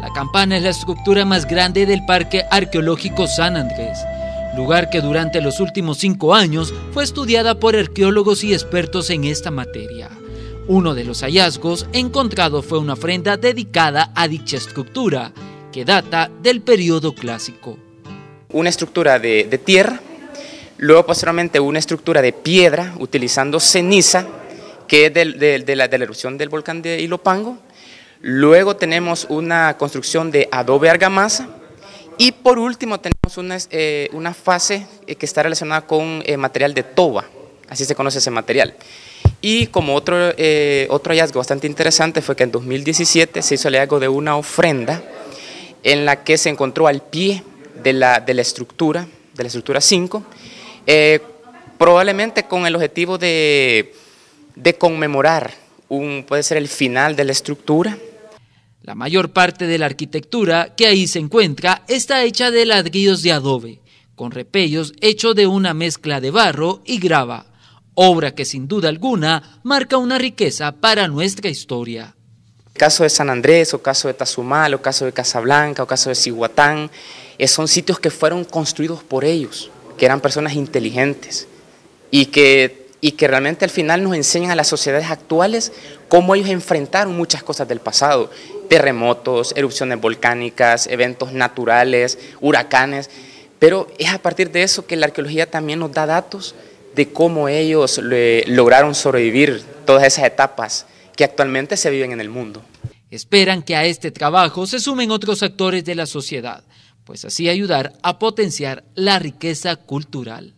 La campana es la estructura más grande del Parque Arqueológico San Andrés, lugar que durante los últimos cinco años fue estudiada por arqueólogos y expertos en esta materia. Uno de los hallazgos encontrados fue una ofrenda dedicada a dicha estructura, que data del periodo clásico. Una estructura de, tierra, luego posteriormente una estructura de piedra utilizando ceniza, que es de, la erupción del volcán de Ilopango, Luego tenemos una construcción de adobe argamasa. Y por último tenemos una, eh, fase eh, que está relacionada con eh, material de toba, así se conoce ese material. Y como otro, hallazgo bastante interesante fue que en 2017 se hizo el hallazgo de una ofrenda en la que se encontró al pie de la, de estructura, de la estructura 5, probablemente con el objetivo de, conmemorar un, puede ser el final de la estructura la mayor parte de la arquitectura que ahí se encuentra está hecha de ladrillos de adobe, con repellos hechos de una mezcla de barro y grava, obra que sin duda alguna marca una riqueza para nuestra historia. Caso de San Andrés, o caso de Tazumal, o caso de Casablanca, o caso de Cihuatán, eh, son sitios que fueron construidos por ellos, que eran personas inteligentes y que y que realmente al final nos enseñan a las sociedades actuales cómo ellos enfrentaron muchas cosas del pasado terremotos, erupciones volcánicas, eventos naturales, huracanes, pero es a partir de eso que la arqueología también nos da datos de cómo ellos lograron sobrevivir todas esas etapas que actualmente se viven en el mundo. Esperan que a este trabajo se sumen otros actores de la sociedad, pues así ayudar a potenciar la riqueza cultural.